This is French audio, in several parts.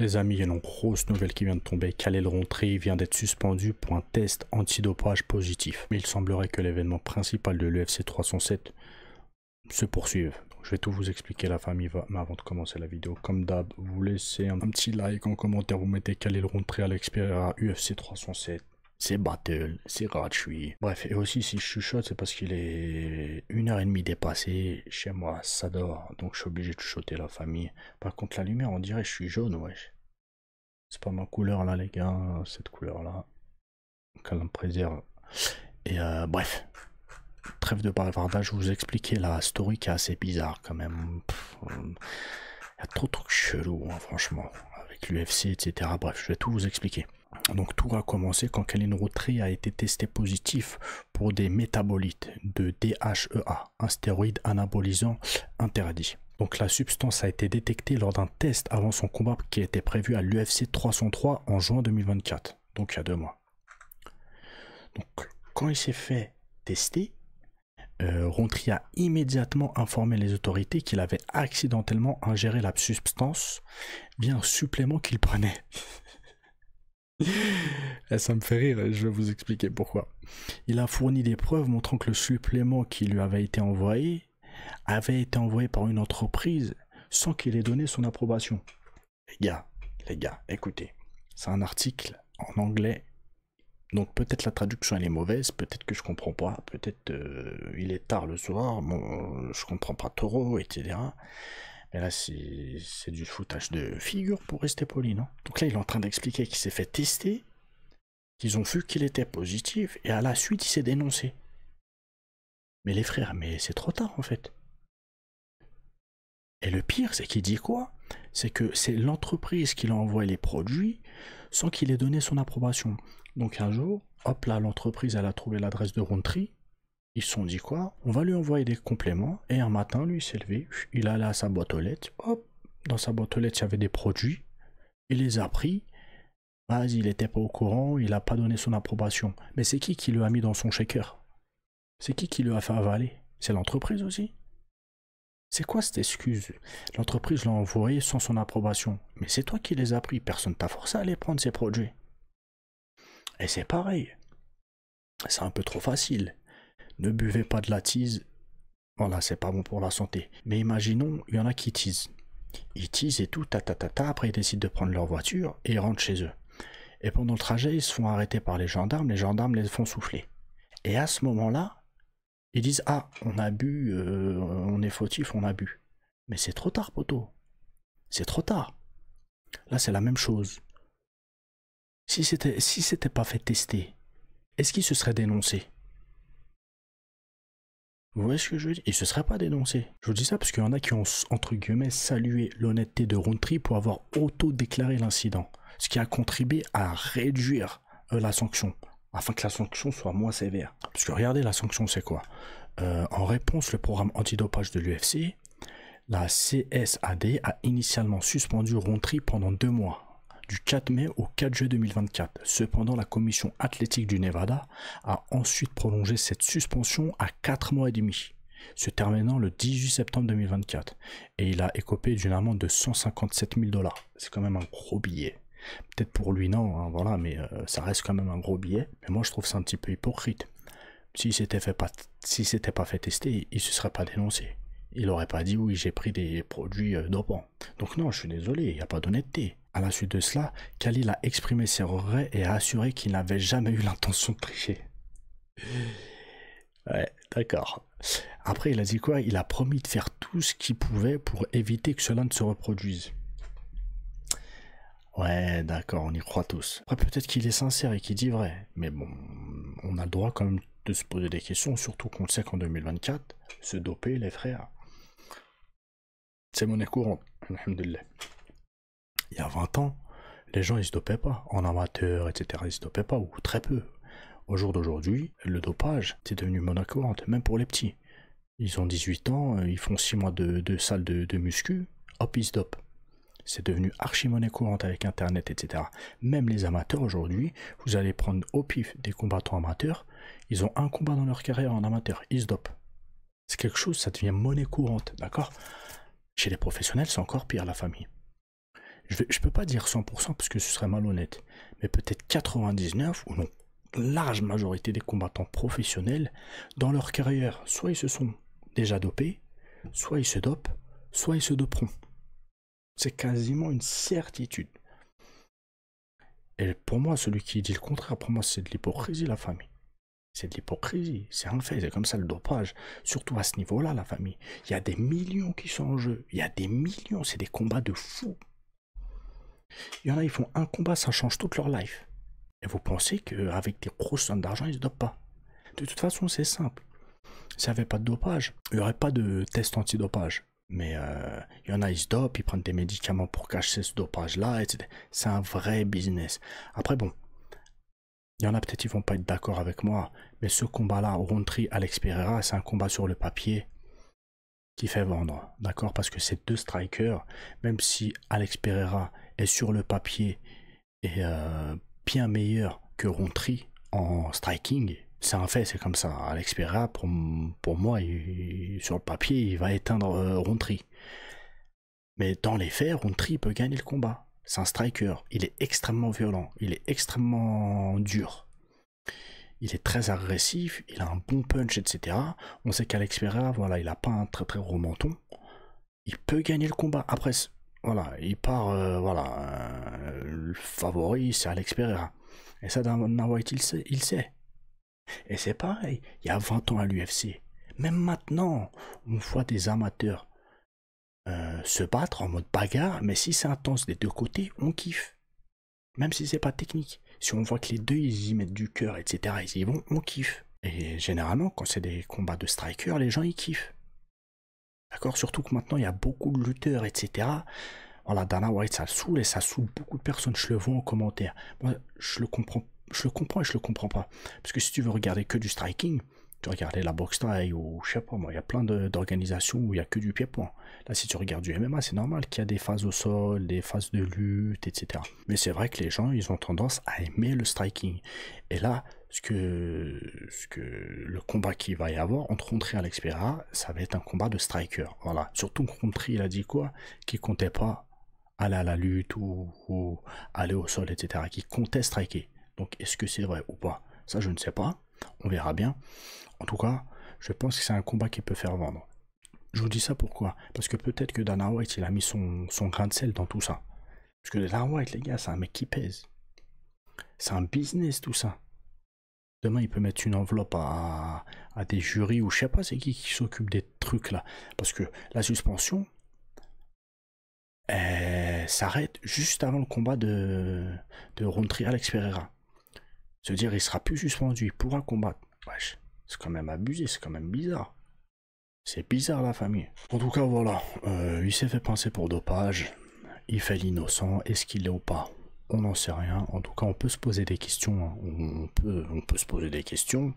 Les amis, il y a une grosse nouvelle qui vient de tomber. le Rontry vient d'être suspendu pour un test antidopage positif. Mais il semblerait que l'événement principal de l'UFC 307 se poursuive. je vais tout vous expliquer la famille, mais avant de commencer la vidéo, comme d'hab, vous laissez un, petit like en commentaire, vous mettez le Rontry à l'expérience à UFC 307 c'est Battle, c'est gratuit. Bref, et aussi si je chuchote, c'est parce qu'il est une heure et demie dépassé chez moi, ça dort, donc je suis obligé de chuchoter la famille. Par contre, la lumière, on dirait que je suis jaune, wesh. C'est pas ma couleur là, les gars, cette couleur là. Qu'elle me préserve. Et euh, bref, trêve de bavardage, je vous expliquer la story qui est assez bizarre quand même. Il y a trop de trucs chelous, hein, franchement, avec l'UFC, etc. Bref, je vais tout vous expliquer. Donc tout a commencé quand Kalin Routry a été testé positif pour des métabolites de DHEA, un stéroïde anabolisant interdit. Donc la substance a été détectée lors d'un test avant son combat qui était prévu à l'UFC 303 en juin 2024, donc il y a deux mois. Donc quand il s'est fait tester, euh, a immédiatement informé les autorités qu'il avait accidentellement ingéré la substance via un supplément qu'il prenait. Eh, ça me fait rire, je vais vous expliquer pourquoi. Il a fourni des preuves montrant que le supplément qui lui avait été envoyé avait été envoyé par une entreprise sans qu'il ait donné son approbation. Les gars, les gars, écoutez, c'est un article en anglais. Donc peut-être la traduction elle est mauvaise, peut-être que je comprends pas, peut-être euh, il est tard le soir, bon, euh, je comprends pas Taureau, etc. Et là, c'est du foutage de figure pour rester poli, non Donc là, il est en train d'expliquer qu'il s'est fait tester, qu'ils ont vu qu'il était positif, et à la suite, il s'est dénoncé. Mais les frères, mais c'est trop tard en fait. Et le pire, c'est qu'il dit quoi C'est que c'est l'entreprise qui lui envoyé les produits sans qu'il ait donné son approbation. Donc un jour, hop là, l'entreprise, elle a trouvé l'adresse de Rountree, ils se sont dit quoi On va lui envoyer des compléments. Et un matin, lui, s'est levé, il allé à sa boîte aux lettres. Hop, dans sa boîte aux lettres, il y avait des produits. Il les a pris. Vas-y, il n'était pas au courant, il n'a pas donné son approbation. Mais c'est qui qui lui a mis dans son shaker C'est qui qui lui a fait avaler C'est l'entreprise aussi c'est quoi cette excuse L'entreprise l'a envoyé sans son approbation. Mais c'est toi qui les as pris, personne t'a forcé à aller prendre ces produits. Et c'est pareil. C'est un peu trop facile ne buvez pas de la tease. Voilà, c'est pas bon pour la santé. Mais imaginons, il y en a qui teasent. Ils teasent et tout, ta, ta, ta, ta après ils décident de prendre leur voiture et ils rentrent chez eux. Et pendant le trajet, ils se font arrêter par les gendarmes, les gendarmes les font souffler. Et à ce moment-là, ils disent Ah, on a bu, euh, on est fautif, on a bu. Mais c'est trop tard, poteau. C'est trop tard. Là, c'est la même chose. Si c'était si pas fait tester, est-ce qu'ils se serait dénoncé vous voyez ce que je veux dire ce se serait pas dénoncé. Je vous dis ça parce qu'il y en a qui ont, entre guillemets, salué l'honnêteté de Rountree pour avoir auto-déclaré l'incident. Ce qui a contribué à réduire euh, la sanction. Afin que la sanction soit moins sévère. Parce que regardez, la sanction, c'est quoi euh, En réponse, le programme antidopage de l'UFC, la CSAD a initialement suspendu Rountree pendant deux mois du 4 mai au 4 juin 2024. Cependant, la commission athlétique du Nevada a ensuite prolongé cette suspension à 4 mois et demi, se terminant le 18 septembre 2024. Et il a écopé d'une amende de 157 000 dollars. C'est quand même un gros billet. Peut-être pour lui, non, hein, voilà, mais euh, ça reste quand même un gros billet. Mais moi, je trouve ça un petit peu hypocrite. S'il s'était fait pas, si s'était pas fait tester, il se serait pas dénoncé. Il aurait pas dit oui, j'ai pris des produits euh, dopants. Donc non, je suis désolé, il n'y a pas d'honnêteté. À la suite de cela, Khalil a exprimé ses regrets et a assuré qu'il n'avait jamais eu l'intention de tricher. Ouais, d'accord. Après, il a dit quoi Il a promis de faire tout ce qu'il pouvait pour éviter que cela ne se reproduise. Ouais, d'accord, on y croit tous. Après, peut-être qu'il est sincère et qu'il dit vrai, mais bon, on a le droit quand même de se poser des questions, surtout qu'on sait qu'en 2024, se doper, les frères, c'est monnaie courante, Alhamdulillah il y a 20 ans, les gens ils se dopaient pas, en amateur, etc. Ils se dopaient pas, ou très peu. Au jour d'aujourd'hui, le dopage, c'est devenu monnaie courante, même pour les petits. Ils ont 18 ans, euh, ils font 6 mois de, salle de, de, muscu, hop, ils se dopent. C'est devenu archi monnaie courante avec internet, etc. Même les amateurs aujourd'hui, vous allez prendre au pif des combattants amateurs, ils ont un combat dans leur carrière en amateur, ils se dopent. C'est quelque chose, ça devient monnaie courante, d'accord Chez les professionnels, c'est encore pire la famille je ne peux pas dire 100% parce que ce serait malhonnête, mais peut-être 99 ou non, large majorité des combattants professionnels dans leur carrière, soit ils se sont déjà dopés, soit ils se dopent, soit ils se doperont. C'est quasiment une certitude. Et pour moi, celui qui dit le contraire, pour moi, c'est de l'hypocrisie, la famille. C'est de l'hypocrisie, c'est un fait, c'est comme ça le dopage. Surtout à ce niveau-là, la famille. Il y a des millions qui sont en jeu, il y a des millions, c'est des combats de fous. Il y en a, ils font un combat, ça change toute leur life. Et vous pensez qu'avec des grosses sommes d'argent, ils se dopent pas. De toute façon, c'est simple. S'il n'y avait pas de dopage, il n'y aurait pas de test antidopage. Mais euh, il y en a, ils se dopent, ils prennent des médicaments pour cacher ce dopage-là, etc. C'est un vrai business. Après, bon, il y en a peut-être qui vont pas être d'accord avec moi, mais ce combat-là, Tree, Alex Pereira, c'est un combat sur le papier fait vendre, d'accord Parce que ces deux strikers, même si Alex Pereira est sur le papier et euh, bien meilleur que Rontry en striking, c'est un fait, c'est comme ça. Alex Pereira, pour, pour moi, sur le papier, il va éteindre euh, Mais dans les faits, Rontry peut gagner le combat. C'est un striker, il est extrêmement violent, il est extrêmement dur il est très agressif, il a un bon punch, etc. On sait qu'Alex Pereira, voilà, il a pas un très très gros menton. Il peut gagner le combat. Après, voilà, il part, euh, voilà, euh, le favori, c'est Alex Pereira. Et ça, Dana White, il sait. Il sait. Et c'est pareil, il y a 20 ans à l'UFC. Même maintenant, on voit des amateurs euh, se battre en mode bagarre, mais si c'est intense des deux côtés, on kiffe. Même si c'est pas technique si on voit que les deux ils y mettent du cœur, etc., ils y vont, on kiffe. Et généralement, quand c'est des combats de strikers, les gens ils kiffent. D'accord Surtout que maintenant il y a beaucoup de lutteurs, etc. Voilà, Dana White ça saoule et ça saoule beaucoup de personnes. Je le vois en commentaire. Moi, je le comprends, je le comprends et je le comprends pas. Parce que si tu veux regarder que du striking, tu regardais la boxe taille ou je sais pas moi, il y a plein d'organisations où il n'y a que du pied-point. Là, si tu regardes du MMA, c'est normal qu'il y a des phases au sol, des phases de lutte, etc. Mais c'est vrai que les gens, ils ont tendance à aimer le striking. Et là, ce que, ce que le combat qu'il va y avoir entre Contre et Alex Pereira, ça va être un combat de striker. Voilà. Surtout Contre, il a dit quoi Qui comptait pas aller à la lutte ou, ou aller au sol, etc. Qui comptait striker. Donc, est-ce que c'est vrai ou pas Ça, je ne sais pas. On verra bien. En tout cas, je pense que c'est un combat qui peut faire vendre. Je vous dis ça pourquoi Parce que peut-être que Dana White, il a mis son, son grain de sel dans tout ça. Parce que Dana White, les gars, c'est un mec qui pèse. C'est un business, tout ça. Demain, il peut mettre une enveloppe à, à des jurys ou je sais pas c'est qui qui s'occupe des trucs là. Parce que la suspension s'arrête juste avant le combat de, de Rountree Alex Pereira. Se dire il sera plus suspendu, il pourra combattre. c'est quand même abusé, c'est quand même bizarre. C'est bizarre la famille. En tout cas, voilà. Euh, il s'est fait pincer pour dopage. Il fait l'innocent. Est-ce qu'il est ou pas On n'en sait rien. En tout cas, on peut se poser des questions. Hein. On, peut, se poser des questions.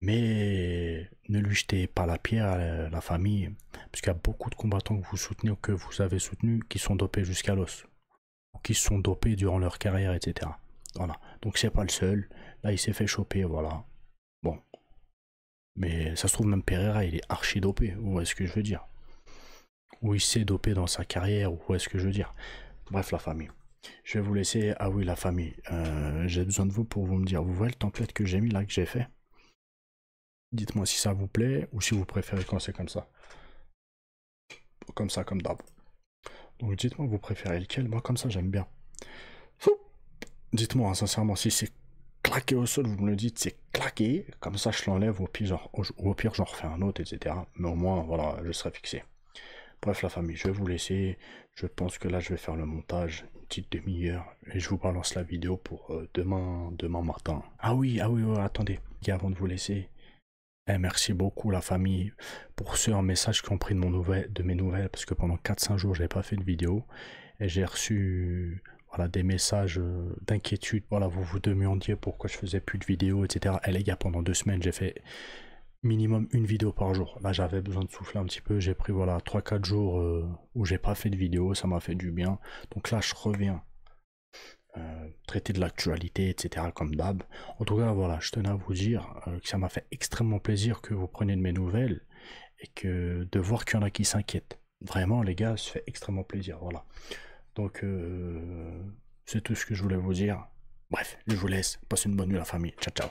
Mais ne lui jetez pas la pierre à euh, la famille, parce qu'il y a beaucoup de combattants que vous soutenez ou que vous avez soutenus qui sont dopés jusqu'à l'os, ou qui sont dopés durant leur carrière, etc. Voilà. Donc c'est pas le seul. Là, il s'est fait choper, voilà. Bon. Mais ça se trouve, même Pereira, il est archi dopé. Où est-ce que je veux dire ou il s'est dopé dans sa carrière ou est-ce que je veux dire Bref, la famille. Je vais vous laisser. Ah oui, la famille. Euh, j'ai besoin de vous pour vous me dire. Vous voyez le template que j'ai mis là, que j'ai fait Dites-moi si ça vous plaît ou si vous préférez quand c'est comme ça. Comme ça, comme d'hab. Donc dites-moi, vous préférez lequel Moi, comme ça, j'aime bien. Dites-moi, hein, sincèrement, si c'est claqué au sol, vous me le dites, c'est claqué. Comme ça, je l'enlève, ou au, pire, j'en refais un autre, etc. Mais au moins, voilà, je serai fixé. Bref, la famille, je vais vous laisser. Je pense que là, je vais faire le montage, une petite demi-heure, et je vous balance la vidéo pour euh, demain, demain matin. Ah oui, ah oui, attendez. avant de vous laisser, eh, merci beaucoup la famille pour ce message qui ont pris de, mon de mes nouvelles, parce que pendant 4-5 jours, je n'ai pas fait de vidéo, et j'ai reçu des messages euh, d'inquiétude. Voilà, vous vous demandiez pourquoi je faisais plus de vidéos, etc. Et les gars, pendant deux semaines, j'ai fait minimum une vidéo par jour. Là, j'avais besoin de souffler un petit peu. J'ai pris voilà 3-4 jours euh, où j'ai pas fait de vidéo, ça m'a fait du bien. Donc là, je reviens euh, traiter de l'actualité, etc. comme d'hab. En tout cas, voilà, je tenais à vous dire que ça m'a fait extrêmement plaisir que vous preniez de mes nouvelles et que de voir qu'il y en a qui s'inquiètent. Vraiment, les gars, ça fait extrêmement plaisir. Voilà. Donc, euh, c'est tout ce que je voulais vous dire. Bref, je vous laisse. Passez une bonne nuit, la famille. Ciao, ciao.